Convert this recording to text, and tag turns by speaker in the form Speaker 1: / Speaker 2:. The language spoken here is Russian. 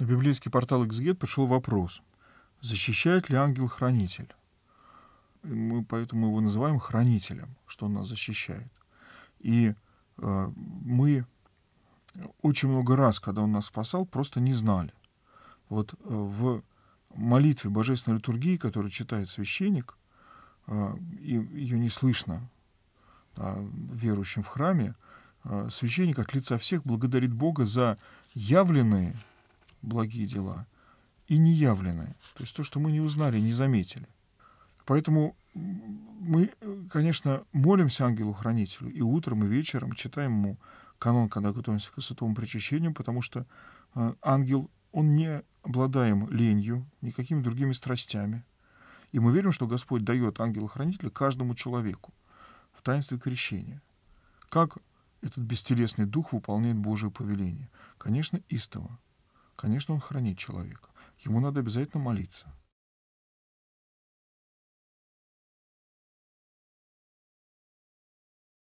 Speaker 1: На библейский портал Xget пришел вопрос, защищает ли ангел-хранитель? Мы поэтому его называем хранителем, что он нас защищает. И э, мы очень много раз, когда он нас спасал, просто не знали. Вот э, в молитве Божественной литургии, которую читает священник, э, и ее не слышно э, верующим в храме, э, священник от лица всех благодарит Бога за явленные благие дела и неявленное, то есть то, что мы не узнали, не заметили. Поэтому мы, конечно, молимся ангелу-хранителю и утром, и вечером читаем ему канон, когда готовимся к святому причащению, потому что э, ангел, он не обладаем ленью, никакими другими страстями. И мы верим, что Господь дает ангела-хранителя каждому человеку в таинстве крещения. Как этот бестелесный дух выполняет Божие повеление? Конечно, истово. Конечно, он хранит человека. Ему надо обязательно молиться.